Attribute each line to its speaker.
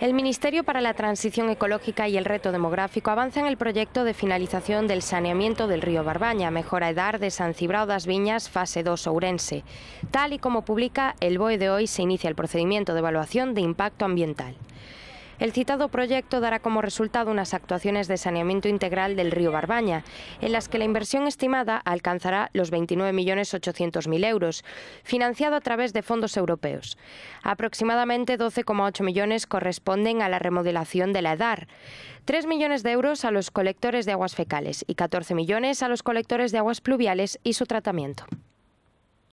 Speaker 1: El Ministerio para la Transición Ecológica y el Reto Demográfico avanza en el proyecto de finalización del saneamiento del río Barbaña, mejora edad de San Cibrao Viñas, fase 2 Ourense. Tal y como publica el BOE de hoy, se inicia el procedimiento de evaluación de impacto ambiental. El citado proyecto dará como resultado unas actuaciones de saneamiento integral del río Barbaña, en las que la inversión estimada alcanzará los 29.800.000 euros, financiado a través de fondos europeos. Aproximadamente 12,8 millones corresponden a la remodelación de la EDAR, 3 millones de euros a los colectores de aguas fecales y 14 millones a los colectores de aguas pluviales y su tratamiento.